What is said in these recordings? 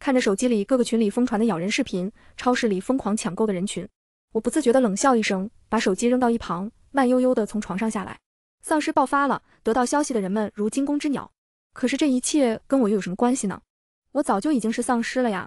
看着手机里各个群里疯传的咬人视频，超市里疯狂抢购的人群，我不自觉地冷笑一声，把手机扔到一旁，慢悠悠地从床上下来。丧尸爆发了，得到消息的人们如惊弓之鸟。可是这一切跟我又有什么关系呢？我早就已经是丧尸了呀。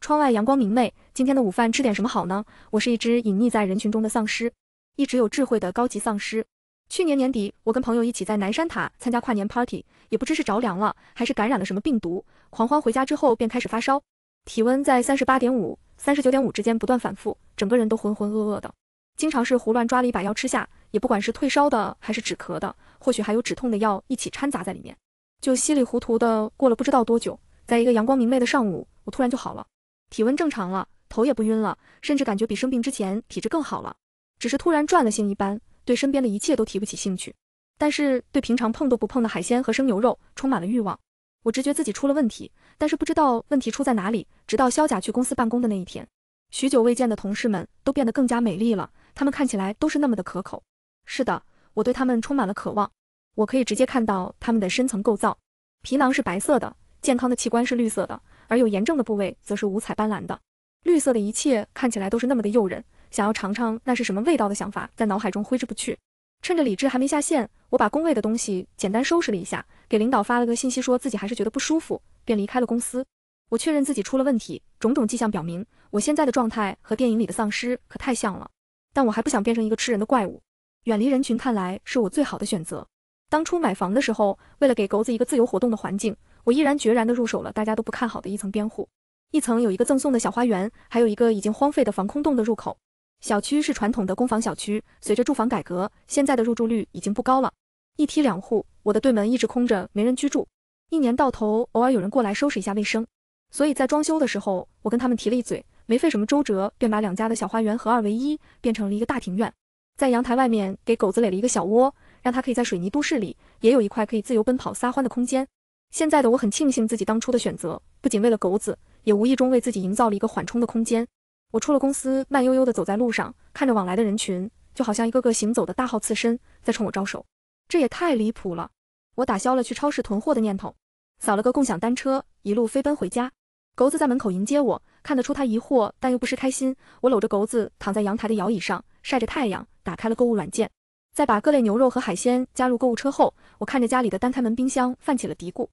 窗外阳光明媚，今天的午饭吃点什么好呢？我是一只隐匿在人群中的丧尸，一只有智慧的高级丧尸。去年年底，我跟朋友一起在南山塔参加跨年 party，也不知是着凉了，还是感染了什么病毒。狂欢回家之后便开始发烧，体温在三十八点五、三十九点五之间不断反复，整个人都浑浑噩噩的。经常是胡乱抓了一把药吃下，也不管是退烧的，还是止咳的，或许还有止痛的药一起掺杂在里面，就稀里糊涂的过了不知道多久。在一个阳光明媚的上午，我突然就好了，体温正常了，头也不晕了，甚至感觉比生病之前体质更好了。只是突然转了性一般。对身边的一切都提不起兴趣，但是对平常碰都不碰的海鲜和生牛肉充满了欲望。我直觉自己出了问题，但是不知道问题出在哪里。直到肖甲去公司办公的那一天，许久未见的同事们都变得更加美丽了。他们看起来都是那么的可口。是的，我对他们充满了渴望。我可以直接看到他们的深层构造，皮囊是白色的，健康的器官是绿色的，而有炎症的部位则是五彩斑斓的。绿色的一切看起来都是那么的诱人。想要尝尝那是什么味道的想法在脑海中挥之不去。趁着理智还没下线，我把工位的东西简单收拾了一下，给领导发了个信息，说自己还是觉得不舒服，便离开了公司。我确认自己出了问题，种种迹象表明，我现在的状态和电影里的丧尸可太像了。但我还不想变成一个吃人的怪物，远离人群看来是我最好的选择。当初买房的时候，为了给狗子一个自由活动的环境，我毅然决然地入手了大家都不看好的一层边户。一层有一个赠送的小花园，还有一个已经荒废的防空洞的入口。小区是传统的公房小区，随着住房改革，现在的入住率已经不高了。一梯两户，我的对门一直空着，没人居住，一年到头偶尔有人过来收拾一下卫生。所以在装修的时候，我跟他们提了一嘴，没费什么周折，便把两家的小花园合二为一，变成了一个大庭院。在阳台外面给狗子垒了一个小窝，让它可以在水泥都市里也有一块可以自由奔跑撒欢的空间。现在的我很庆幸自己当初的选择，不仅为了狗子，也无意中为自己营造了一个缓冲的空间。我出了公司，慢悠悠地走在路上，看着往来的人群，就好像一个个行走的大号刺身在冲我招手。这也太离谱了！我打消了去超市囤货的念头，扫了个共享单车，一路飞奔回家。狗子在门口迎接我，看得出他疑惑，但又不失开心。我搂着狗子，躺在阳台的摇椅上晒着太阳，打开了购物软件。在把各类牛肉和海鲜加入购物车后，我看着家里的单开门冰箱，泛起了嘀咕。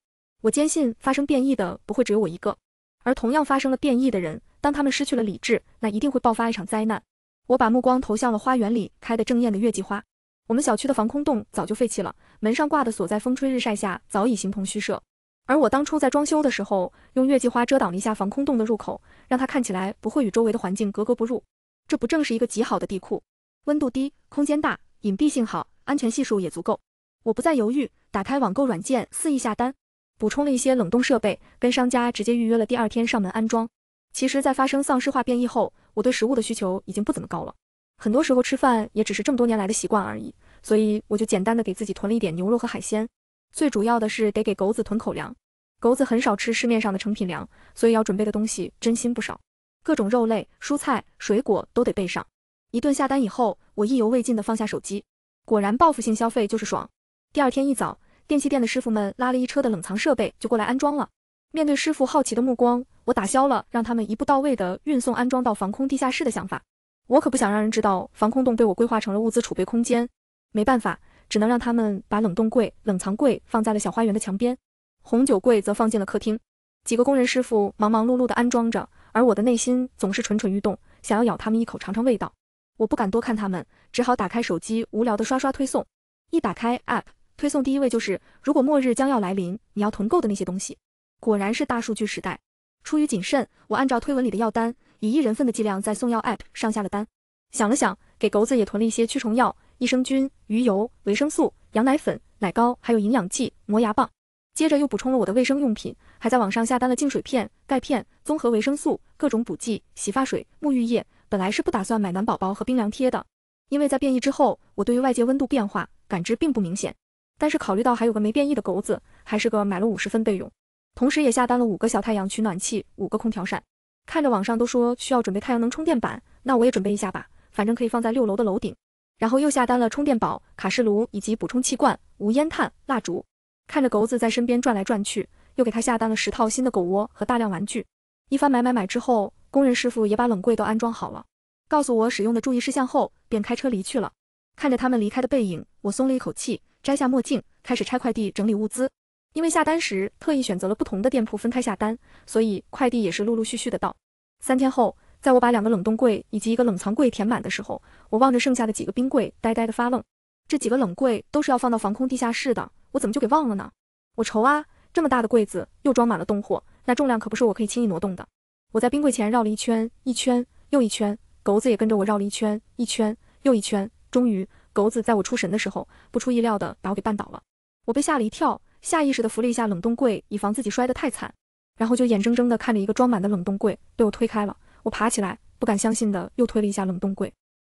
我坚信，发生变异的不会只有我一个，而同样发生了变异的人。当他们失去了理智，那一定会爆发一场灾难。我把目光投向了花园里开得正艳的月季花。我们小区的防空洞早就废弃了，门上挂的锁在风吹日晒下早已形同虚设。而我当初在装修的时候，用月季花遮挡了一下防空洞的入口，让它看起来不会与周围的环境格格不入。这不正是一个极好的地库？温度低，空间大，隐蔽性好，安全系数也足够。我不再犹豫，打开网购软件，肆意下单，补充了一些冷冻设备，跟商家直接预约了第二天上门安装。其实，在发生丧尸化变异后，我对食物的需求已经不怎么高了。很多时候吃饭也只是这么多年来的习惯而已，所以我就简单的给自己囤了一点牛肉和海鲜。最主要的是得给狗子囤口粮，狗子很少吃市面上的成品粮，所以要准备的东西真心不少，各种肉类、蔬菜、水果都得备上。一顿下单以后，我意犹未尽的放下手机，果然报复性消费就是爽。第二天一早，电器店的师傅们拉了一车的冷藏设备就过来安装了。面对师傅好奇的目光，我打消了让他们一步到位的运送安装到防空地下室的想法。我可不想让人知道防空洞被我规划成了物资储备空间。没办法，只能让他们把冷冻柜、冷藏柜放在了小花园的墙边，红酒柜则放进了客厅。几个工人师傅忙忙碌碌的安装着，而我的内心总是蠢蠢欲动，想要咬他们一口尝尝味道。我不敢多看他们，只好打开手机，无聊的刷刷推送。一打开 app，推送第一位就是如果末日将要来临，你要囤够的那些东西。果然是大数据时代，出于谨慎，我按照推文里的药单，以一人份的剂量在送药 app 上下了单。想了想，给狗子也囤了一些驱虫药、益生菌、鱼油、维生素、羊奶粉、奶糕，还有营养剂、磨牙棒。接着又补充了我的卫生用品，还在网上下单了净水片、钙片、综合维生素、各种补剂、洗发水、沐浴液。本来是不打算买暖宝宝和冰凉贴的，因为在变异之后，我对于外界温度变化感知并不明显。但是考虑到还有个没变异的狗子，还是个买了五十分备用。同时也下单了五个小太阳取暖器，五个空调扇。看着网上都说需要准备太阳能充电板，那我也准备一下吧，反正可以放在六楼的楼顶。然后又下单了充电宝、卡式炉以及补充气罐、无烟炭、蜡烛。看着狗子在身边转来转去，又给他下单了十套新的狗窝和大量玩具。一番买买买之后，工人师傅也把冷柜都安装好了，告诉我使用的注意事项后，便开车离去了。看着他们离开的背影，我松了一口气，摘下墨镜，开始拆快递、整理物资。因为下单时特意选择了不同的店铺分开下单，所以快递也是陆陆续续的到。三天后，在我把两个冷冻柜以及一个冷藏柜填满的时候，我望着剩下的几个冰柜，呆呆的发愣。这几个冷柜都是要放到防空地下室的，我怎么就给忘了呢？我愁啊！这么大的柜子，又装满了冻货，那重量可不是我可以轻易挪动的。我在冰柜前绕了一圈一圈又一圈，狗子也跟着我绕了一圈一圈又一圈。终于，狗子在我出神的时候，不出意料的把我给绊倒了。我被吓了一跳。下意识的扶了一下冷冻柜，以防自己摔得太惨，然后就眼睁睁的看着一个装满的冷冻柜被我推开了。我爬起来，不敢相信的又推了一下冷冻柜，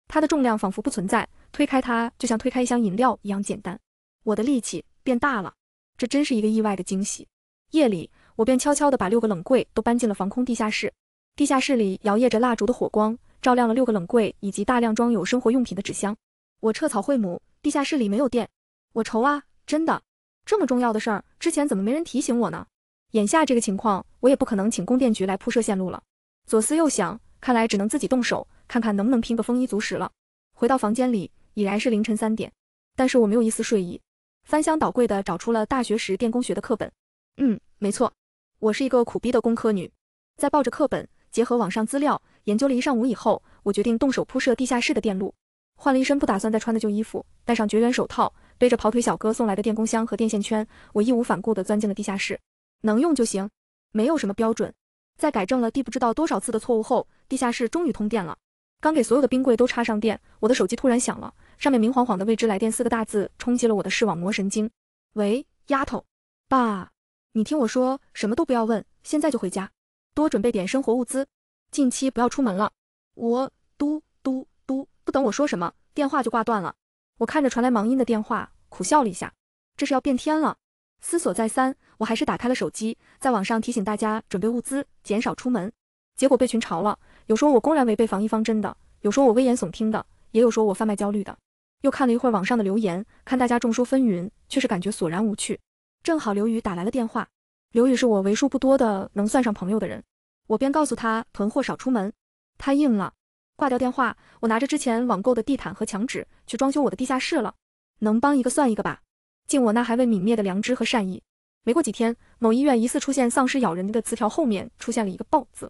它的重量仿佛不存在，推开它就像推开一箱饮料一样简单。我的力气变大了，这真是一个意外的惊喜。夜里，我便悄悄的把六个冷柜都搬进了防空地下室。地下室里摇曳着蜡烛的火光，照亮了六个冷柜以及大量装有生活用品的纸箱。我撤草会母，地下室里没有电，我愁啊，真的。这么重要的事儿，之前怎么没人提醒我呢？眼下这个情况，我也不可能请供电局来铺设线路了。左思右想，看来只能自己动手，看看能不能拼个丰衣足食了。回到房间里，已然是凌晨三点，但是我没有一丝睡意，翻箱倒柜的找出了大学时电工学的课本。嗯，没错，我是一个苦逼的工科女。在抱着课本，结合网上资料研究了一上午以后，我决定动手铺设地下室的电路。换了一身不打算再穿的旧衣服，戴上绝缘手套。背着跑腿小哥送来的电工箱和电线圈，我义无反顾地钻进了地下室。能用就行，没有什么标准。在改正了地不知道多少次的错误后，地下室终于通电了。刚给所有的冰柜都插上电，我的手机突然响了，上面明晃晃的“未知来电”四个大字冲击了我的视网膜神经。喂，丫头，爸，你听我说，什么都不要问，现在就回家，多准备点生活物资，近期不要出门了。我嘟嘟嘟，不等我说什么，电话就挂断了。我看着传来忙音的电话，苦笑了一下，这是要变天了。思索再三，我还是打开了手机，在网上提醒大家准备物资，减少出门。结果被群嘲了，有说我公然违背防疫方针的，有说我危言耸听的，也有说我贩卖焦虑的。又看了一会儿网上的留言，看大家众说纷纭，却是感觉索然无趣。正好刘宇打来了电话，刘宇是我为数不多的能算上朋友的人，我便告诉他囤货少出门，他应了。挂掉电话，我拿着之前网购的地毯和墙纸去装修我的地下室了。能帮一个算一个吧，尽我那还未泯灭的良知和善意。没过几天，某医院疑似出现丧尸咬人的词条后面出现了一个“暴”字，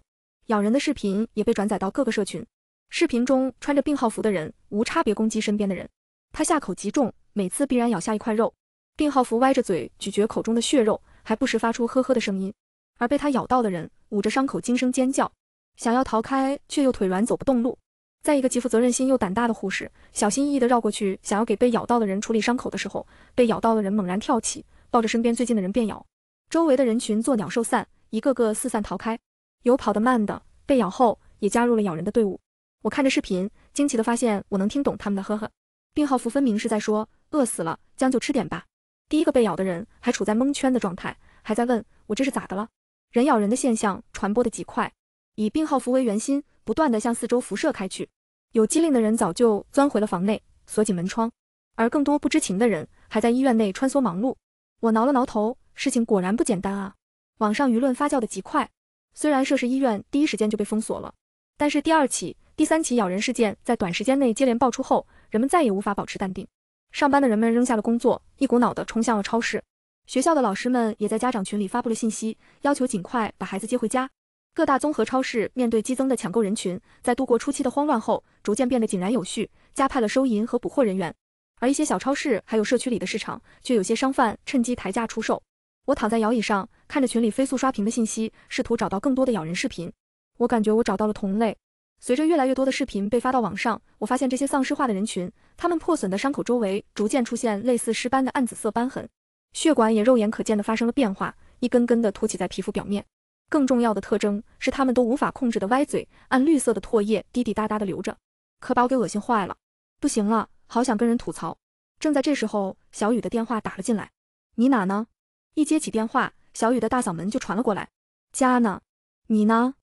咬人的视频也被转载到各个社群。视频中穿着病号服的人无差别攻击身边的人，他下口极重，每次必然咬下一块肉。病号服歪着嘴咀嚼口中的血肉，还不时发出呵呵的声音，而被他咬到的人捂着伤口惊声尖叫。想要逃开，却又腿软走不动路。在一个极负责任心又胆大的护士小心翼翼地绕过去，想要给被咬到的人处理伤口的时候，被咬到的人猛然跳起，抱着身边最近的人便咬。周围的人群作鸟兽散，一个个四散逃开。有跑得慢的，被咬后也加入了咬人的队伍。我看着视频，惊奇地发现我能听懂他们的呵呵。病号服分明是在说饿死了，将就吃点吧。第一个被咬的人还处在蒙圈的状态，还在问我这是咋的了。人咬人的现象传播的极快。以病号服为圆心，不断地向四周辐射开去。有机灵的人早就钻回了房内，锁紧门窗；而更多不知情的人还在医院内穿梭忙碌。我挠了挠头，事情果然不简单啊！网上舆论发酵的极快。虽然涉事医院第一时间就被封锁了，但是第二起、第三起咬人事件在短时间内接连爆出后，人们再也无法保持淡定。上班的人们扔下了工作，一股脑地冲向了超市。学校的老师们也在家长群里发布了信息，要求尽快把孩子接回家。各大综合超市面对激增的抢购人群，在度过初期的慌乱后，逐渐变得井然有序，加派了收银和补货人员。而一些小超市还有社区里的市场，却有些商贩趁机抬价出售。我躺在摇椅上，看着群里飞速刷屏的信息，试图找到更多的咬人视频。我感觉我找到了同类。随着越来越多的视频被发到网上，我发现这些丧尸化的人群，他们破损的伤口周围逐渐出现类似尸斑的暗紫色斑痕，血管也肉眼可见地发生了变化，一根根的凸起在皮肤表面。更重要的特征是他们都无法控制的歪嘴，按绿色的唾液滴滴答答的流着，可把我给恶心坏了。不行了，好想跟人吐槽。正在这时候，小雨的电话打了进来。你哪呢？一接起电话，小雨的大嗓门就传了过来。家呢？你呢？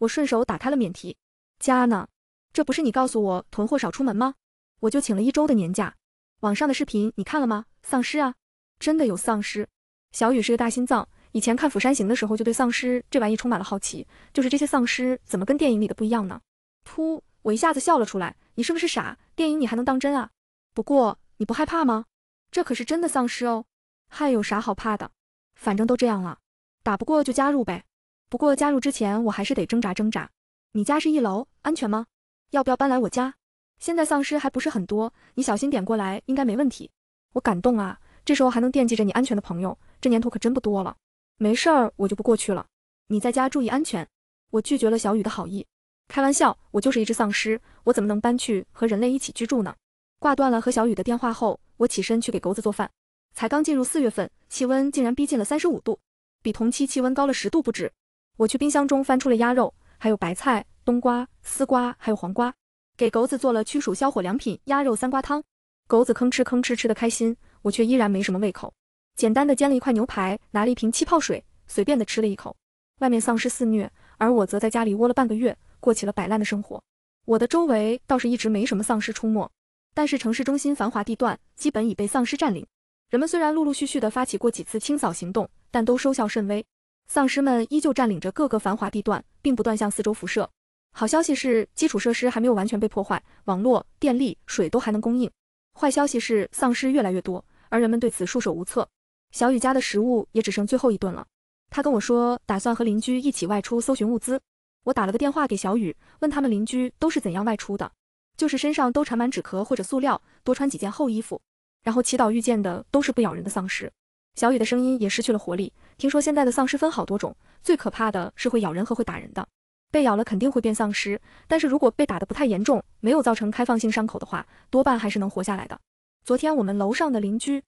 我顺手打开了免提。家呢？这不是你告诉我囤货少出门吗？我就请了一周的年假。网上的视频你看了吗？丧尸啊！真的有丧尸。小雨是个大心脏。以前看《釜山行》的时候，就对丧尸这玩意充满了好奇。就是这些丧尸怎么跟电影里的不一样呢？噗！我一下子笑了出来。你是不是傻？电影你还能当真啊？不过你不害怕吗？这可是真的丧尸哦。还有啥好怕的？反正都这样了，打不过就加入呗。不过加入之前，我还是得挣扎挣扎。你家是一楼，安全吗？要不要搬来我家？现在丧尸还不是很多，你小心点过来，应该没问题。我感动啊，这时候还能惦记着你安全的朋友，这年头可真不多了。没事儿，我就不过去了。你在家注意安全。我拒绝了小雨的好意。开玩笑，我就是一只丧尸，我怎么能搬去和人类一起居住呢？挂断了和小雨的电话后，我起身去给狗子做饭。才刚进入四月份，气温竟然逼近了三十五度，比同期气温高了十度不止。我去冰箱中翻出了鸭肉，还有白菜、冬瓜、丝瓜，还有黄瓜，给狗子做了驱暑消火良品鸭肉三瓜汤。狗子吭哧吭哧吃的开心，我却依然没什么胃口。简单的煎了一块牛排，拿了一瓶气泡水，随便的吃了一口。外面丧尸肆虐，而我则在家里窝了半个月，过起了摆烂的生活。我的周围倒是一直没什么丧尸出没，但是城市中心繁华地段基本已被丧尸占领。人们虽然陆陆续续的发起过几次清扫行动，但都收效甚微。丧尸们依旧占领着各个繁华地段，并不断向四周辐射。好消息是基础设施还没有完全被破坏，网络、电力、水都还能供应。坏消息是丧尸越来越多，而人们对此束手无策。小雨家的食物也只剩最后一顿了，他跟我说打算和邻居一起外出搜寻物资。我打了个电话给小雨，问他们邻居都是怎样外出的，就是身上都缠满纸壳或者塑料，多穿几件厚衣服，然后祈祷遇见的都是不咬人的丧尸。小雨的声音也失去了活力。听说现在的丧尸分好多种，最可怕的是会咬人和会打人的。被咬了肯定会变丧尸，但是如果被打得不太严重，没有造成开放性伤口的话，多半还是能活下来的。昨天我们楼上的邻居。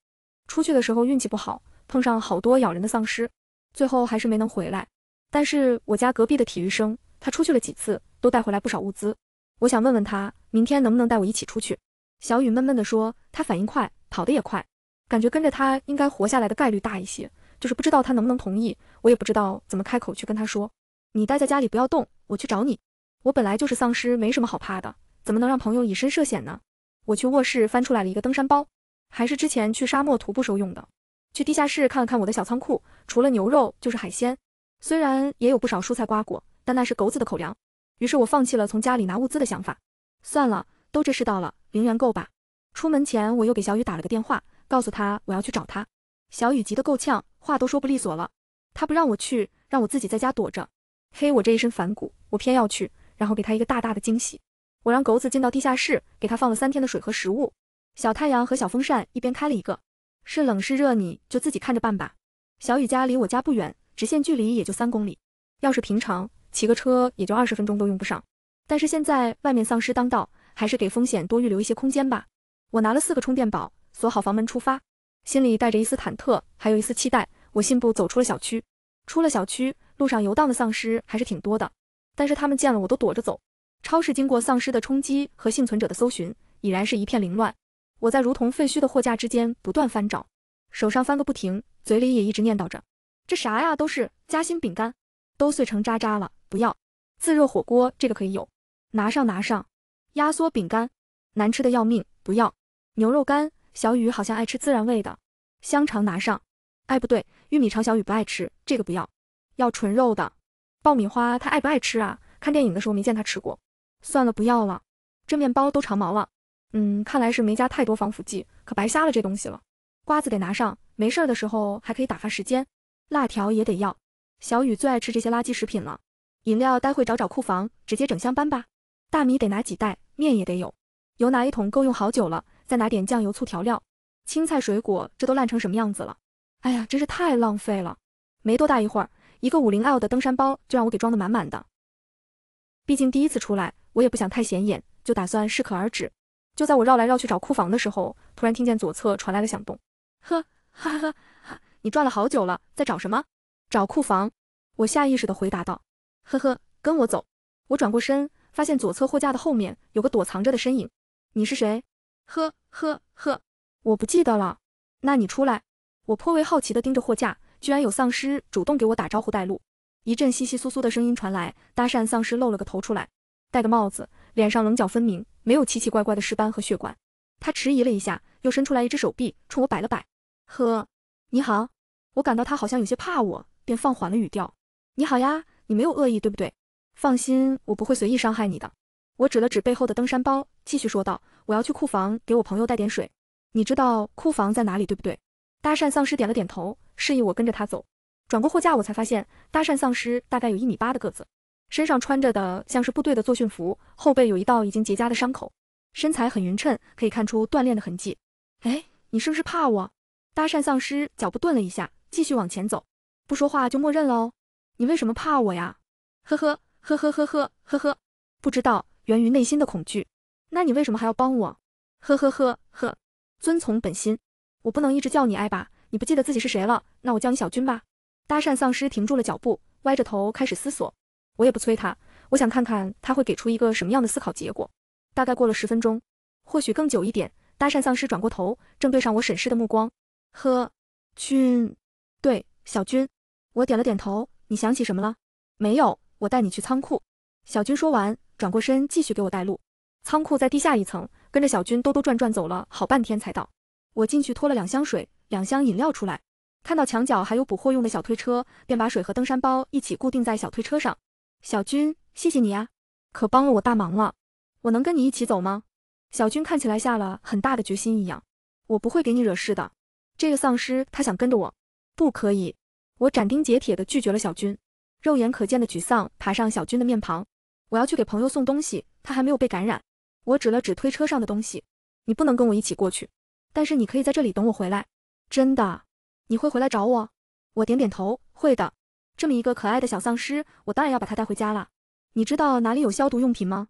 出去的时候运气不好，碰上好多咬人的丧尸，最后还是没能回来。但是我家隔壁的体育生，他出去了几次，都带回来不少物资。我想问问他，明天能不能带我一起出去？小雨闷闷地说，他反应快，跑得也快，感觉跟着他应该活下来的概率大一些。就是不知道他能不能同意，我也不知道怎么开口去跟他说。你待在家里不要动，我去找你。我本来就是丧尸，没什么好怕的，怎么能让朋友以身涉险呢？我去卧室翻出来了一个登山包。还是之前去沙漠徒步时候用的。去地下室看了看我的小仓库，除了牛肉就是海鲜，虽然也有不少蔬菜瓜果，但那是狗子的口粮。于是我放弃了从家里拿物资的想法，算了，都这世道了，零元够吧。出门前我又给小雨打了个电话，告诉他我要去找他。小雨急得够呛，话都说不利索了，他不让我去，让我自己在家躲着。嘿，我这一身反骨，我偏要去，然后给他一个大大的惊喜。我让狗子进到地下室，给他放了三天的水和食物。小太阳和小风扇一边开了一个，是冷是热你就自己看着办吧。小雨家离我家不远，直线距离也就三公里。要是平常骑个车也就二十分钟都用不上，但是现在外面丧尸当道，还是给风险多预留一些空间吧。我拿了四个充电宝，锁好房门出发，心里带着一丝忐忑，还有一丝期待。我信步走出了小区，出了小区路上游荡的丧尸还是挺多的，但是他们见了我都躲着走。超市经过丧尸的冲击和幸存者的搜寻，已然是一片凌乱。我在如同废墟的货架之间不断翻找，手上翻个不停，嘴里也一直念叨着：“这啥呀？都是夹心饼干，都碎成渣渣了，不要。自热火锅这个可以有，拿上拿上。压缩饼干，难吃的要命，不要。牛肉干，小雨好像爱吃孜然味的，香肠拿上。哎，不对，玉米肠小雨不爱吃，这个不要。要纯肉的。爆米花他爱不爱吃啊？看电影的时候没见他吃过，算了，不要了。这面包都长毛了。”嗯，看来是没加太多防腐剂，可白瞎了这东西了。瓜子得拿上，没事儿的时候还可以打发时间。辣条也得要，小雨最爱吃这些垃圾食品了。饮料待会找找库房，直接整箱搬吧。大米得拿几袋，面也得有。油拿一桶够用好久了，再拿点酱油、醋调料。青菜、水果这都烂成什么样子了？哎呀，真是太浪费了。没多大一会儿，一个五零 L 的登山包就让我给装得满满的。毕竟第一次出来，我也不想太显眼，就打算适可而止。就在我绕来绕去找库房的时候，突然听见左侧传来了响动。呵，哈哈哈！哈，你转了好久了，在找什么？找库房。我下意识地回答道。呵呵，跟我走。我转过身，发现左侧货架的后面有个躲藏着的身影。你是谁？呵呵呵，我不记得了。那你出来。我颇为好奇地盯着货架，居然有丧尸主动给我打招呼带路。一阵稀稀疏疏的声音传来，搭讪丧尸露了个头出来，戴个帽子，脸上棱角分明。没有奇奇怪怪的尸斑和血管，他迟疑了一下，又伸出来一只手臂，冲我摆了摆。呵，你好。我感到他好像有些怕我，便放缓了语调。你好呀，你没有恶意对不对？放心，我不会随意伤害你的。我指了指背后的登山包，继续说道：“我要去库房给我朋友带点水，你知道库房在哪里对不对？”搭讪丧尸点了点头，示意我跟着他走。转过货架，我才发现搭讪丧尸大概有一米八的个子。身上穿着的像是部队的作训服，后背有一道已经结痂的伤口，身材很匀称，可以看出锻炼的痕迹。哎，你是不是怕我？搭讪丧尸脚步顿了一下，继续往前走，不说话就默认喽。你为什么怕我呀？呵呵呵呵呵呵呵呵，不知道，源于内心的恐惧。那你为什么还要帮我？呵呵呵呵，遵从本心。我不能一直叫你艾吧？你不记得自己是谁了？那我叫你小军吧。搭讪丧尸停住了脚步，歪着头开始思索。我也不催他，我想看看他会给出一个什么样的思考结果。大概过了十分钟，或许更久一点，搭讪丧尸转过头，正对上我审视的目光。呵，君，对，小君，我点了点头。你想起什么了？没有，我带你去仓库。小军说完，转过身继续给我带路。仓库在地下一层，跟着小军兜兜转转走了好半天才到。我进去拖了两箱水、两箱饮料出来，看到墙角还有补货用的小推车，便把水和登山包一起固定在小推车上。小军，谢谢你呀，可帮了我大忙了。我能跟你一起走吗？小军看起来下了很大的决心一样。我不会给你惹事的。这个丧尸他想跟着我，不可以。我斩钉截铁地拒绝了小军。肉眼可见的沮丧爬上小军的面庞。我要去给朋友送东西，他还没有被感染。我指了指推车上的东西。你不能跟我一起过去，但是你可以在这里等我回来。真的？你会回来找我？我点点头，会的。这么一个可爱的小丧尸，我当然要把它带回家了。你知道哪里有消毒用品吗？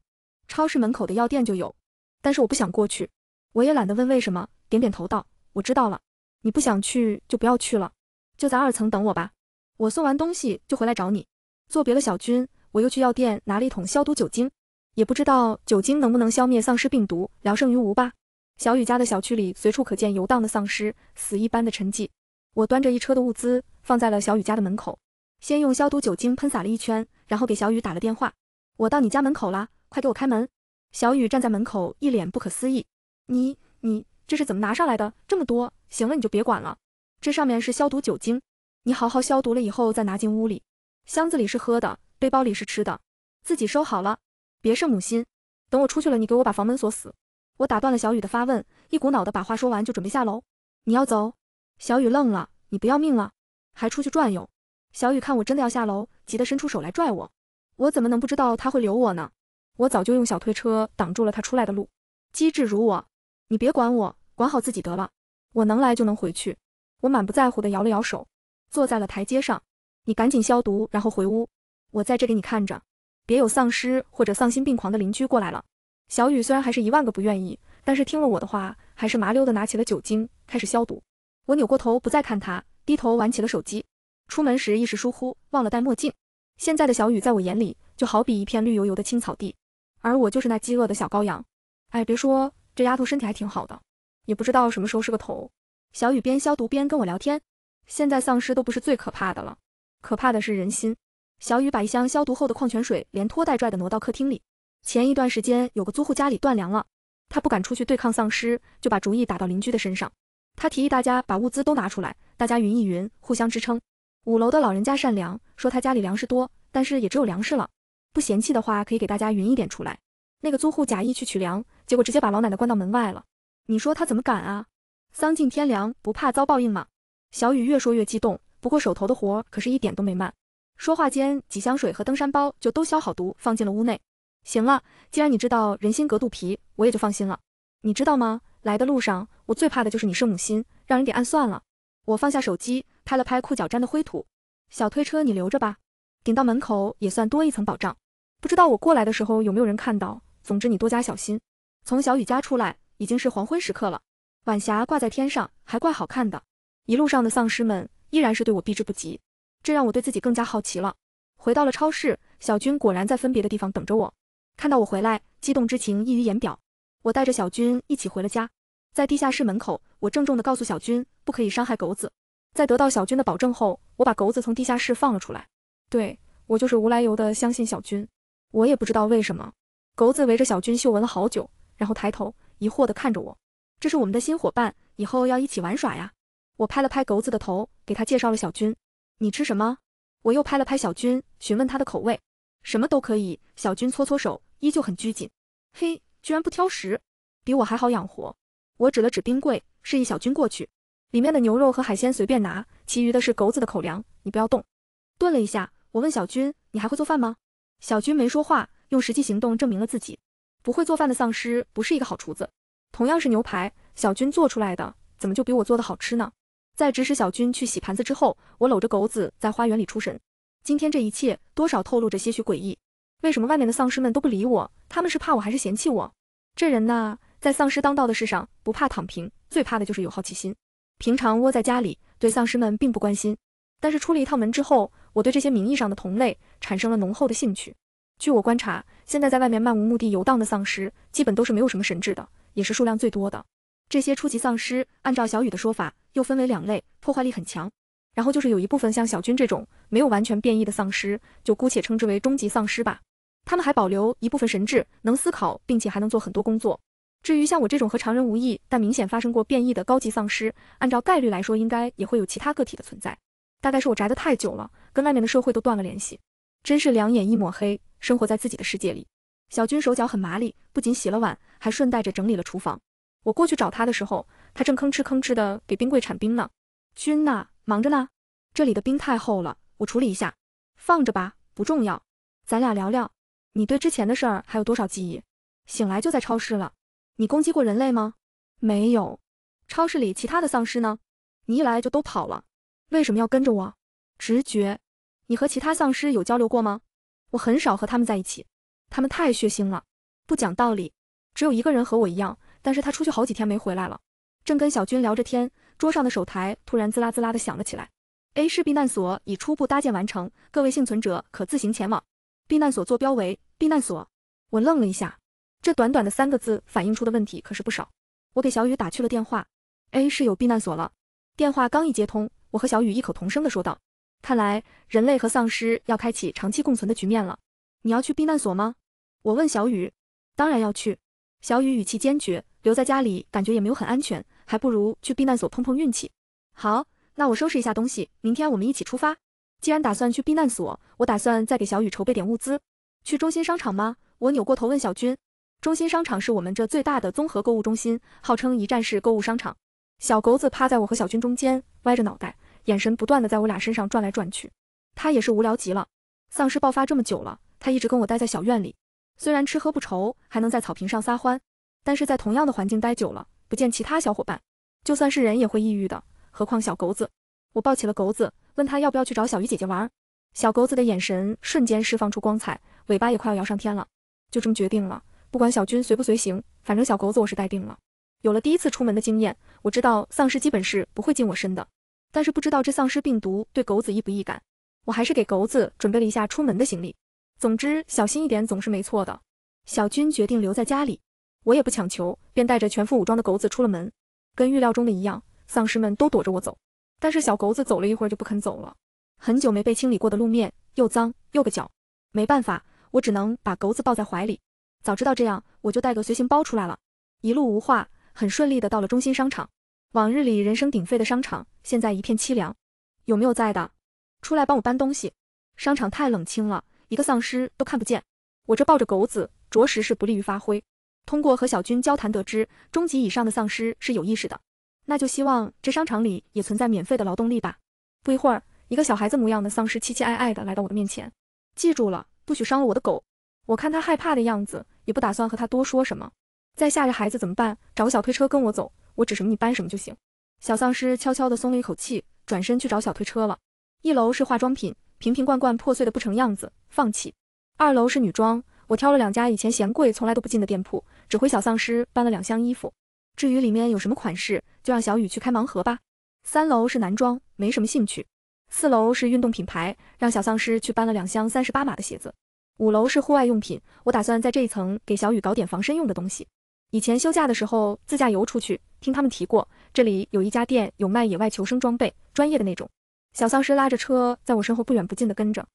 超市门口的药店就有。但是我不想过去，我也懒得问为什么，点点头道：“我知道了，你不想去就不要去了，就在二层等我吧。我送完东西就回来找你。”作别了小军，我又去药店拿了一桶消毒酒精，也不知道酒精能不能消灭丧尸病毒，聊胜于无吧。小雨家的小区里随处可见游荡的丧尸，死一般的沉寂。我端着一车的物资放在了小雨家的门口。先用消毒酒精喷洒了一圈，然后给小雨打了电话。我到你家门口了，快给我开门！小雨站在门口，一脸不可思议：“你你这是怎么拿上来的？这么多？行了，你就别管了。这上面是消毒酒精，你好好消毒了以后再拿进屋里。箱子里是喝的，背包里是吃的，自己收好了，别圣母心。等我出去了，你给我把房门锁死。”我打断了小雨的发问，一股脑的把话说完，就准备下楼。你要走？小雨愣了：“你不要命了？还出去转悠？”小雨看我真的要下楼，急得伸出手来拽我。我怎么能不知道他会留我呢？我早就用小推车挡住了他出来的路。机智如我，你别管我，管好自己得了。我能来就能回去。我满不在乎的摇了摇手，坐在了台阶上。你赶紧消毒，然后回屋。我在这给你看着，别有丧尸或者丧心病狂的邻居过来了。小雨虽然还是一万个不愿意，但是听了我的话，还是麻溜的拿起了酒精开始消毒。我扭过头不再看他，低头玩起了手机。出门时一时疏忽，忘了戴墨镜。现在的小雨在我眼里就好比一片绿油油的青草地，而我就是那饥饿的小羔羊。哎，别说，这丫头身体还挺好的，也不知道什么时候是个头。小雨边消毒边跟我聊天。现在丧尸都不是最可怕的了，可怕的是人心。小雨把一箱消毒后的矿泉水连拖带拽的挪到客厅里。前一段时间有个租户家里断粮了，他不敢出去对抗丧尸，就把主意打到邻居的身上。他提议大家把物资都拿出来，大家匀一匀，互相支撑。五楼的老人家善良，说他家里粮食多，但是也只有粮食了，不嫌弃的话可以给大家匀一点出来。那个租户假意去取粮，结果直接把老奶奶关到门外了。你说他怎么敢啊？丧尽天良，不怕遭报应吗？小雨越说越激动，不过手头的活可是一点都没慢。说话间，几箱水和登山包就都消好毒，放进了屋内。行了，既然你知道人心隔肚皮，我也就放心了。你知道吗？来的路上，我最怕的就是你圣母心让人给暗算了。我放下手机。拍了拍裤脚沾的灰土，小推车你留着吧，顶到门口也算多一层保障。不知道我过来的时候有没有人看到，总之你多加小心。从小雨家出来，已经是黄昏时刻了，晚霞挂在天上，还怪好看的。一路上的丧尸们依然是对我避之不及，这让我对自己更加好奇了。回到了超市，小军果然在分别的地方等着我，看到我回来，激动之情溢于言表。我带着小军一起回了家，在地下室门口，我郑重地告诉小军，不可以伤害狗子。在得到小军的保证后，我把狗子从地下室放了出来。对我就是无来由的相信小军，我也不知道为什么。狗子围着小军嗅闻了好久，然后抬头疑惑地看着我。这是我们的新伙伴，以后要一起玩耍呀。我拍了拍狗子的头，给他介绍了小军。你吃什么？我又拍了拍小军，询问他的口味。什么都可以。小军搓搓手，依旧很拘谨。嘿，居然不挑食，比我还好养活。我指了指冰柜，示意小军过去。里面的牛肉和海鲜随便拿，其余的是狗子的口粮，你不要动。顿了一下，我问小军：“你还会做饭吗？”小军没说话，用实际行动证明了自己不会做饭的丧尸不是一个好厨子。同样是牛排，小军做出来的怎么就比我做的好吃呢？在指使小军去洗盘子之后，我搂着狗子在花园里出神。今天这一切多少透露着些许诡异。为什么外面的丧尸们都不理我？他们是怕我还是嫌弃我？这人呐，在丧尸当道的世上，不怕躺平，最怕的就是有好奇心。平常窝在家里，对丧尸们并不关心。但是出了一趟门之后，我对这些名义上的同类产生了浓厚的兴趣。据我观察，现在在外面漫无目的游荡的丧尸，基本都是没有什么神智的，也是数量最多的。这些初级丧尸，按照小雨的说法，又分为两类，破坏力很强。然后就是有一部分像小军这种没有完全变异的丧尸，就姑且称之为终极丧尸吧。他们还保留一部分神智，能思考，并且还能做很多工作。至于像我这种和常人无异，但明显发生过变异的高级丧尸，按照概率来说，应该也会有其他个体的存在。大概是我宅得太久了，跟外面的社会都断了联系，真是两眼一抹黑，生活在自己的世界里。小军手脚很麻利，不仅洗了碗，还顺带着整理了厨房。我过去找他的时候，他正吭哧吭哧的给冰柜铲冰呢。军呐，忙着呢。这里的冰太厚了，我处理一下。放着吧，不重要。咱俩聊聊，你对之前的事儿还有多少记忆？醒来就在超市了。你攻击过人类吗？没有。超市里其他的丧尸呢？你一来就都跑了。为什么要跟着我？直觉。你和其他丧尸有交流过吗？我很少和他们在一起，他们太血腥了，不讲道理。只有一个人和我一样，但是他出去好几天没回来了。正跟小军聊着天，桌上的手台突然滋啦滋啦的响了起来。A 市避难所已初步搭建完成，各位幸存者可自行前往。避难所坐标为……避难所。我愣了一下。这短短的三个字反映出的问题可是不少。我给小雨打去了电话，A 是有避难所了。电话刚一接通，我和小雨异口同声的说道：“看来人类和丧尸要开启长期共存的局面了。”你要去避难所吗？我问小雨。当然要去。小雨语气坚决，留在家里感觉也没有很安全，还不如去避难所碰碰运气。好，那我收拾一下东西，明天我们一起出发。既然打算去避难所，我打算再给小雨筹备点物资。去中心商场吗？我扭过头问小军。中心商场是我们这最大的综合购物中心，号称一站式购物商场。小狗子趴在我和小军中间，歪着脑袋，眼神不断的在我俩身上转来转去。他也是无聊极了。丧尸爆发这么久了，他一直跟我待在小院里，虽然吃喝不愁，还能在草坪上撒欢，但是在同样的环境待久了，不见其他小伙伴，就算是人也会抑郁的，何况小狗子。我抱起了狗子，问他要不要去找小鱼姐姐玩。小狗子的眼神瞬间释放出光彩，尾巴也快要摇上天了。就这么决定了。不管小军随不随行，反正小狗子我是带定了。有了第一次出门的经验，我知道丧尸基本是不会近我身的，但是不知道这丧尸病毒对狗子易不易感，我还是给狗子准备了一下出门的行李。总之，小心一点总是没错的。小军决定留在家里，我也不强求，便带着全副武装的狗子出了门。跟预料中的一样，丧尸们都躲着我走，但是小狗子走了一会儿就不肯走了。很久没被清理过的路面又脏又硌脚，没办法，我只能把狗子抱在怀里。早知道这样，我就带个随行包出来了。一路无话，很顺利的到了中心商场。往日里人声鼎沸的商场，现在一片凄凉。有没有在的？出来帮我搬东西。商场太冷清了，一个丧尸都看不见。我这抱着狗子，着实是不利于发挥。通过和小军交谈得知，中级以上的丧尸是有意识的。那就希望这商场里也存在免费的劳动力吧。不一会儿，一个小孩子模样的丧尸凄凄哀哀的来到我的面前。记住了，不许伤了我的狗。我看他害怕的样子。也不打算和他多说什么。再吓着孩子怎么办？找个小推车跟我走，我指什么你搬什么就行。小丧尸悄悄地松了一口气，转身去找小推车了。一楼是化妆品，瓶瓶罐罐破碎的不成样子，放弃。二楼是女装，我挑了两家以前嫌贵从来都不进的店铺，指挥小丧尸搬了两箱衣服。至于里面有什么款式，就让小雨去开盲盒吧。三楼是男装，没什么兴趣。四楼是运动品牌，让小丧尸去搬了两箱三十八码的鞋子。五楼是户外用品，我打算在这一层给小雨搞点防身用的东西。以前休假的时候自驾游出去，听他们提过这里有一家店有卖野外求生装备，专业的那种。小丧尸拉着车在我身后不远不近的跟着，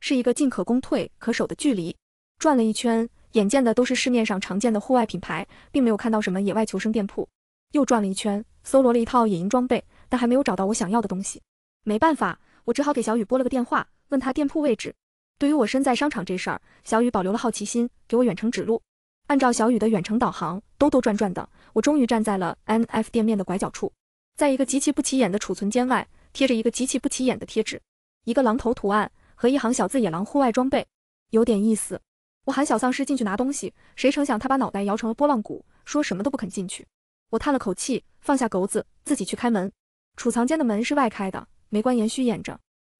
是一个进可攻退可守的距离。转了一圈，眼见的都是市面上常见的户外品牌，并没有看到什么野外求生店铺。又转了一圈，搜罗了一套野营装备，但还没有找到我想要的东西。没办法，我只好给小雨拨了个电话，问他店铺位置。对于我身在商场这事儿，小雨保留了好奇心，给我远程指路。按照小雨的远程导航，兜兜转转的，我终于站在了 n F 店面的拐角处，在一个极其不起眼的储存间外，贴着一个极其不起眼的贴纸，一个狼头图案和一行小字“野狼户外装备”，有点意思。我喊小丧尸进去拿东西，谁成想他把脑袋摇成了拨浪鼓，说什么都不肯进去。我叹了口气，放下狗子，自己去开门。储藏间的门是外开的，没关严，虚掩着。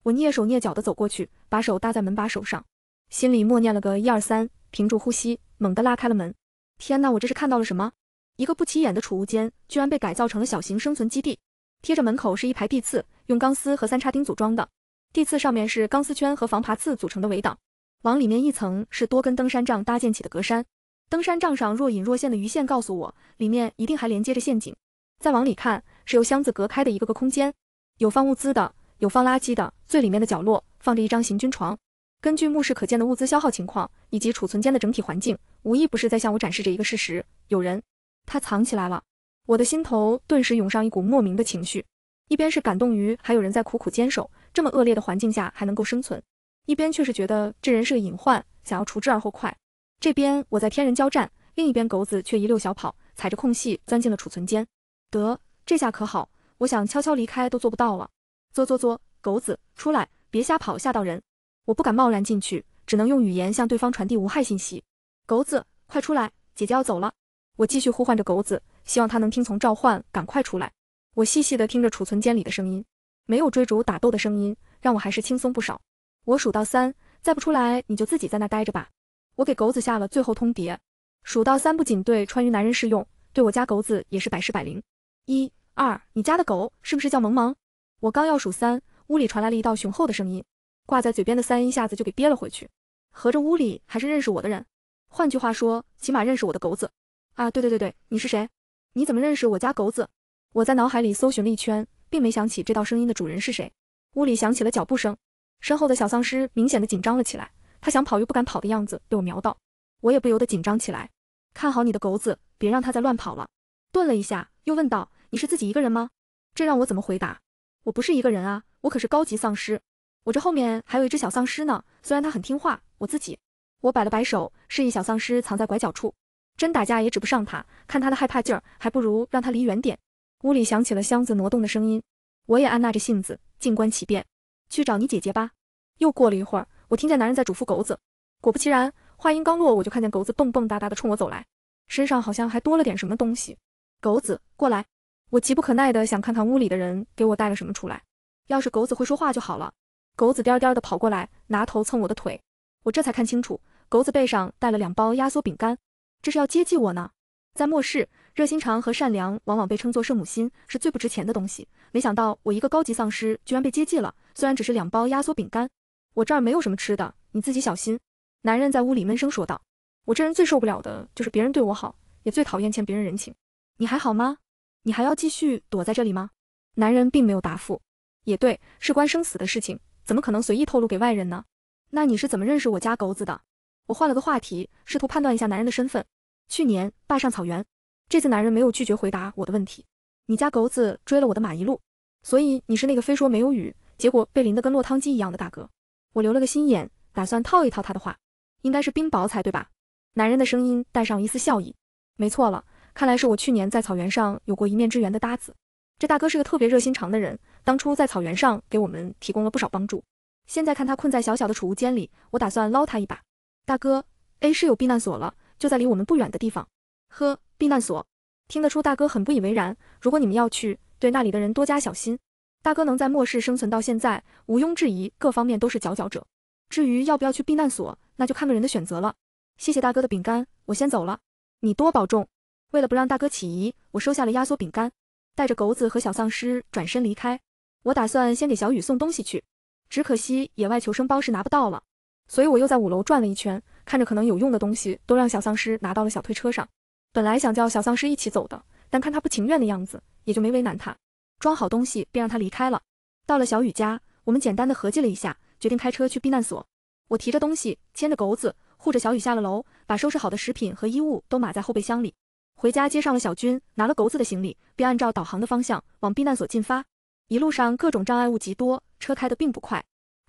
我蹑手蹑脚地走过去，把手搭在门把手上，心里默念了个一二三，屏住呼吸，猛地拉开了门。天哪，我这是看到了什么？一个不起眼的储物间，居然被改造成了小型生存基地。贴着门口是一排地刺，用钢丝和三叉钉组装的。地刺上面是钢丝圈和防爬刺组成的围挡，往里面一层是多根登山杖搭建起的格栅。登山杖上若隐若现的鱼线告诉我，里面一定还连接着陷阱。再往里看，是由箱子隔开的一个个空间，有放物资的，有放垃圾的。最里面的角落放着一张行军床，根据目视可见的物资消耗情况以及储存间的整体环境，无一不是在向我展示着一个事实：有人，他藏起来了。我的心头顿时涌上一股莫名的情绪，一边是感动于还有人在苦苦坚守，这么恶劣的环境下还能够生存，一边却是觉得这人是个隐患，想要除之而后快。这边我在天人交战，另一边狗子却一溜小跑，踩着空隙钻进了储存间。得，这下可好，我想悄悄离开都做不到了。坐坐坐。狗子出来，别瞎跑吓到人！我不敢贸然进去，只能用语言向对方传递无害信息。狗子，快出来！姐姐要走了。我继续呼唤着狗子，希望它能听从召唤，赶快出来。我细细的听着储存间里的声音，没有追逐打斗的声音，让我还是轻松不少。我数到三，再不出来你就自己在那待着吧。我给狗子下了最后通牒。数到三不仅对川渝男人适用，对我家狗子也是百试百灵。一、二，你家的狗是不是叫萌萌？我刚要数三。屋里传来了一道雄厚的声音，挂在嘴边的三一下子就给憋了回去。合着屋里还是认识我的人，换句话说，起码认识我的狗子啊！对对对对，你是谁？你怎么认识我家狗子？我在脑海里搜寻了一圈，并没想起这道声音的主人是谁。屋里响起了脚步声，身后的小丧尸明显的紧张了起来，他想跑又不敢跑的样子被我瞄到，我也不由得紧张起来。看好你的狗子，别让它再乱跑了。顿了一下，又问道：“你是自己一个人吗？”这让我怎么回答？我不是一个人啊。我可是高级丧尸，我这后面还有一只小丧尸呢。虽然它很听话，我自己，我摆了摆手，示意小丧尸藏在拐角处。真打架也指不上他，看他的害怕劲儿，还不如让他离远点。屋里响起了箱子挪动的声音，我也按捺着性子，静观其变。去找你姐姐吧。又过了一会儿，我听见男人在嘱咐狗子。果不其然，话音刚落，我就看见狗子蹦蹦哒哒的冲我走来，身上好像还多了点什么东西。狗子，过来！我急不可耐的想看看屋里的人给我带了什么出来。要是狗子会说话就好了。狗子颠颠的跑过来，拿头蹭我的腿，我这才看清楚，狗子背上带了两包压缩饼干，这是要接济我呢。在末世，热心肠和善良往往被称作圣母心，是最不值钱的东西。没想到我一个高级丧尸，居然被接济了，虽然只是两包压缩饼干。我这儿没有什么吃的，你自己小心。男人在屋里闷声说道：“我这人最受不了的就是别人对我好，也最讨厌欠别人人情。你还好吗？你还要继续躲在这里吗？”男人并没有答复。也对，事关生死的事情，怎么可能随意透露给外人呢？那你是怎么认识我家狗子的？我换了个话题，试图判断一下男人的身份。去年坝上草原，这次男人没有拒绝回答我的问题。你家狗子追了我的马一路，所以你是那个非说没有雨，结果被淋得跟落汤鸡一样的大哥。我留了个心眼，打算套一套他的话。应该是冰雹才对吧？男人的声音带上一丝笑意。没错了，看来是我去年在草原上有过一面之缘的搭子。这大哥是个特别热心肠的人，当初在草原上给我们提供了不少帮助。现在看他困在小小的储物间里，我打算捞他一把。大哥，A 市有避难所了，就在离我们不远的地方。呵，避难所，听得出大哥很不以为然。如果你们要去，对那里的人多加小心。大哥能在末世生存到现在，毋庸置疑，各方面都是佼佼者。至于要不要去避难所，那就看个人的选择了。谢谢大哥的饼干，我先走了，你多保重。为了不让大哥起疑，我收下了压缩饼干。带着狗子和小丧尸转身离开，我打算先给小雨送东西去，只可惜野外求生包是拿不到了，所以我又在五楼转了一圈，看着可能有用的东西都让小丧尸拿到了小推车上。本来想叫小丧尸一起走的，但看他不情愿的样子，也就没为难他，装好东西便让他离开了。到了小雨家，我们简单的合计了一下，决定开车去避难所。我提着东西，牵着狗子，护着小雨下了楼，把收拾好的食品和衣物都码在后备箱里。回家接上了小军，拿了狗子的行李，便按照导航的方向往避难所进发。一路上各种障碍物极多，车开得并不快。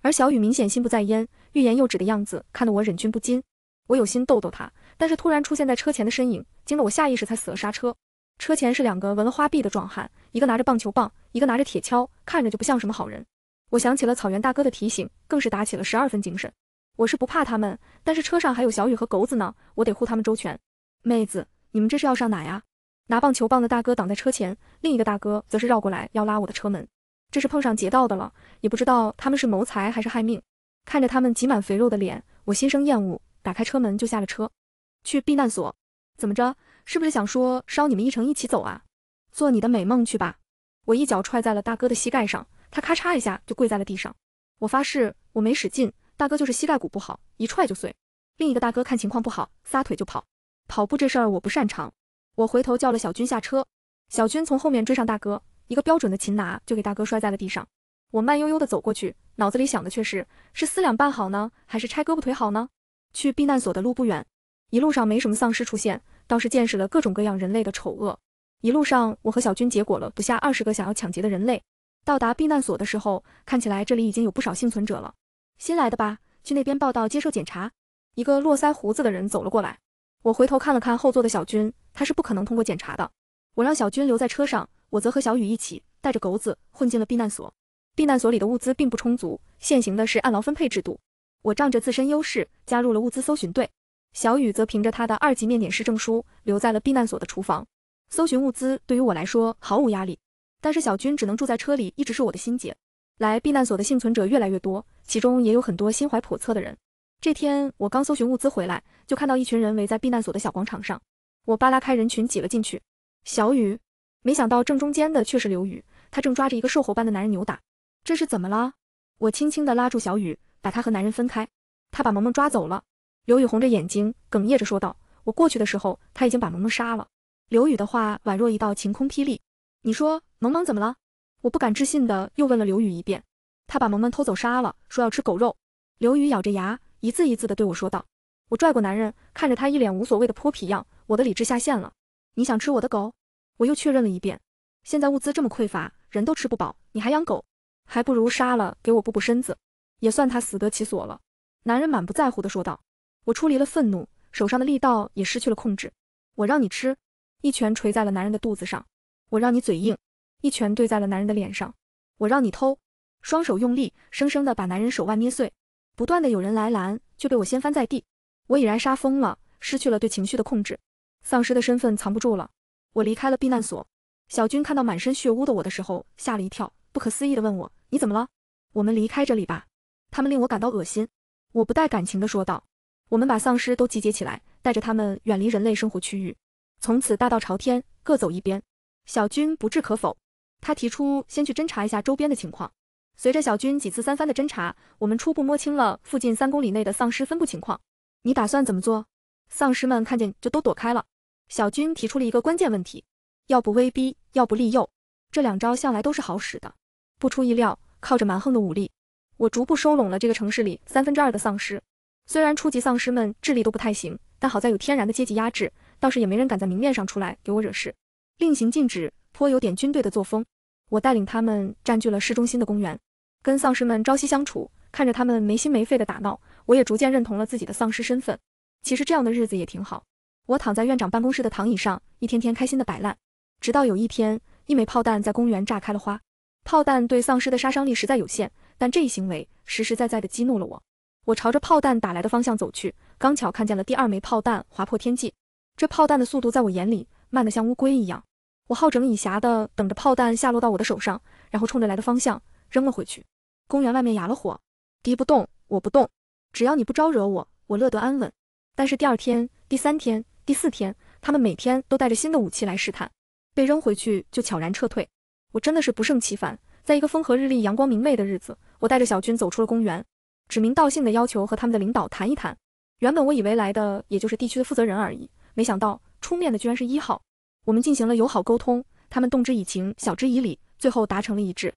而小雨明显心不在焉，欲言又止的样子看得我忍俊不禁。我有心逗逗他，但是突然出现在车前的身影惊得我下意识才死了刹车。车前是两个纹了花臂的壮汉，一个拿着棒球棒，一个拿着铁锹，看着就不像什么好人。我想起了草原大哥的提醒，更是打起了十二分精神。我是不怕他们，但是车上还有小雨和狗子呢，我得护他们周全，妹子。你们这是要上哪呀？拿棒球棒的大哥挡在车前，另一个大哥则是绕过来要拉我的车门。这是碰上劫道的了，也不知道他们是谋财还是害命。看着他们挤满肥肉的脸，我心生厌恶，打开车门就下了车。去避难所？怎么着？是不是想说烧你们一程一起走啊？做你的美梦去吧！我一脚踹在了大哥的膝盖上，他咔嚓一下就跪在了地上。我发誓我没使劲，大哥就是膝盖骨不好，一踹就碎。另一个大哥看情况不好，撒腿就跑。跑步这事儿我不擅长，我回头叫了小军下车，小军从后面追上大哥，一个标准的擒拿就给大哥摔在了地上。我慢悠悠的走过去，脑子里想的却是是撕两半好呢，还是拆胳膊腿好呢？去避难所的路不远，一路上没什么丧尸出现，倒是见识了各种各样人类的丑恶。一路上我和小军结果了不下二十个想要抢劫的人类。到达避难所的时候，看起来这里已经有不少幸存者了。新来的吧？去那边报道，接受检查。一个络腮胡子的人走了过来。我回头看了看后座的小军，他是不可能通过检查的。我让小军留在车上，我则和小雨一起带着狗子混进了避难所。避难所里的物资并不充足，现行的是按劳分配制度。我仗着自身优势加入了物资搜寻队，小雨则凭着他的二级面点师证书留在了避难所的厨房。搜寻物资对于我来说毫无压力，但是小军只能住在车里，一直是我的心结。来避难所的幸存者越来越多，其中也有很多心怀叵测的人。这天我刚搜寻物资回来，就看到一群人围在避难所的小广场上。我扒拉开人群挤了进去。小雨，没想到正中间的却是刘宇，他正抓着一个瘦猴般的男人扭打。这是怎么了？我轻轻地拉住小雨，把他和男人分开。他把萌萌抓走了。刘宇红着眼睛，哽咽着说道：“我过去的时候，他已经把萌萌杀了。”刘宇的话宛若一道晴空霹雳。你说萌萌怎么了？我不敢置信的又问了刘宇一遍。他把萌萌偷走杀了，说要吃狗肉。刘宇咬着牙。一字一字的对我说道，我拽过男人，看着他一脸无所谓的泼皮样，我的理智下线了。你想吃我的狗？我又确认了一遍。现在物资这么匮乏，人都吃不饱，你还养狗，还不如杀了给我补补身子，也算他死得其所了。男人满不在乎的说道。我出离了愤怒，手上的力道也失去了控制。我让你吃，一拳捶在了男人的肚子上；我让你嘴硬，一拳对在了男人的脸上；我让你偷，双手用力，生生的把男人手腕捏碎。不断的有人来拦，却被我掀翻在地。我已然杀疯了，失去了对情绪的控制，丧尸的身份藏不住了。我离开了避难所。小军看到满身血污的我的时候，吓了一跳，不可思议的问我：“你怎么了？”我们离开这里吧。他们令我感到恶心。我不带感情的说道：“我们把丧尸都集结起来，带着他们远离人类生活区域，从此大道朝天，各走一边。”小军不置可否，他提出先去侦查一下周边的情况。随着小军几次三番的侦查，我们初步摸清了附近三公里内的丧尸分布情况。你打算怎么做？丧尸们看见就都躲开了。小军提出了一个关键问题：要不威逼，要不利诱，这两招向来都是好使的。不出意料，靠着蛮横的武力，我逐步收拢了这个城市里三分之二的丧尸。虽然初级丧尸们智力都不太行，但好在有天然的阶级压制，倒是也没人敢在明面上出来给我惹事。令行禁止，颇有点军队的作风。我带领他们占据了市中心的公园。跟丧尸们朝夕相处，看着他们没心没肺的打闹，我也逐渐认同了自己的丧尸身份。其实这样的日子也挺好。我躺在院长办公室的躺椅上，一天天开心的摆烂。直到有一天，一枚炮弹在公园炸开了花。炮弹对丧尸的杀伤力实在有限，但这一行为实实在在的激怒了我。我朝着炮弹打来的方向走去，刚巧看见了第二枚炮弹划破天际。这炮弹的速度在我眼里慢得像乌龟一样。我好整以暇的等着炮弹下落到我的手上，然后冲着来的方向。扔了回去。公园外面哑了火，敌不动我不动，只要你不招惹我，我乐得安稳。但是第二天、第三天、第四天，他们每天都带着新的武器来试探，被扔回去就悄然撤退。我真的是不胜其烦。在一个风和日丽、阳光明媚的日子，我带着小军走出了公园，指名道姓的要求和他们的领导谈一谈。原本我以为来的也就是地区的负责人而已，没想到出面的居然是一号。我们进行了友好沟通，他们动之以情，晓之以理，最后达成了一致。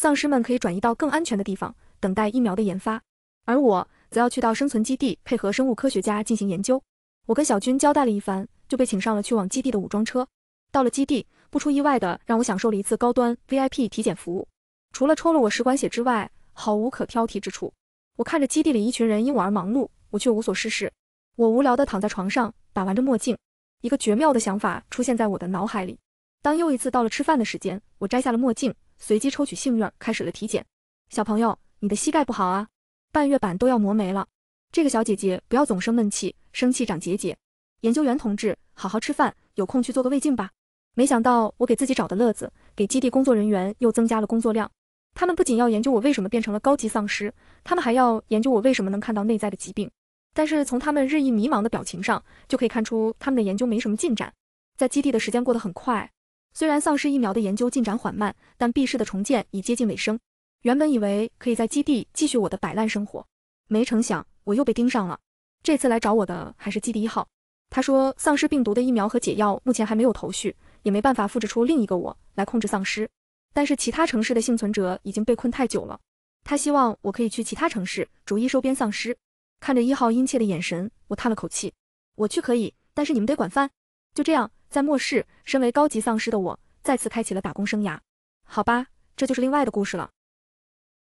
丧尸们可以转移到更安全的地方，等待疫苗的研发，而我则要去到生存基地，配合生物科学家进行研究。我跟小军交代了一番，就被请上了去往基地的武装车。到了基地，不出意外的让我享受了一次高端 VIP 体检服务，除了抽了我十管血之外，毫无可挑剔之处。我看着基地里一群人因我而忙碌，我却无所事事。我无聊的躺在床上，把玩着墨镜。一个绝妙的想法出现在我的脑海里。当又一次到了吃饭的时间，我摘下了墨镜。随机抽取幸运儿开始了体检，小朋友，你的膝盖不好啊，半月板都要磨没了。这个小姐姐不要总生闷气，生气长结节。研究员同志，好好吃饭，有空去做个胃镜吧。没想到我给自己找的乐子，给基地工作人员又增加了工作量。他们不仅要研究我为什么变成了高级丧尸，他们还要研究我为什么能看到内在的疾病。但是从他们日益迷茫的表情上，就可以看出他们的研究没什么进展。在基地的时间过得很快。虽然丧尸疫苗的研究进展缓慢，但 B 市的重建已接近尾声。原本以为可以在基地继续我的摆烂生活，没成想我又被盯上了。这次来找我的还是基地一号。他说，丧尸病毒的疫苗和解药目前还没有头绪，也没办法复制出另一个我来控制丧尸。但是其他城市的幸存者已经被困太久了，他希望我可以去其他城市，逐一收编丧尸。看着一号殷切的眼神，我叹了口气。我去可以，但是你们得管饭。就这样，在末世，身为高级丧尸的我，再次开启了打工生涯。好吧，这就是另外的故事了。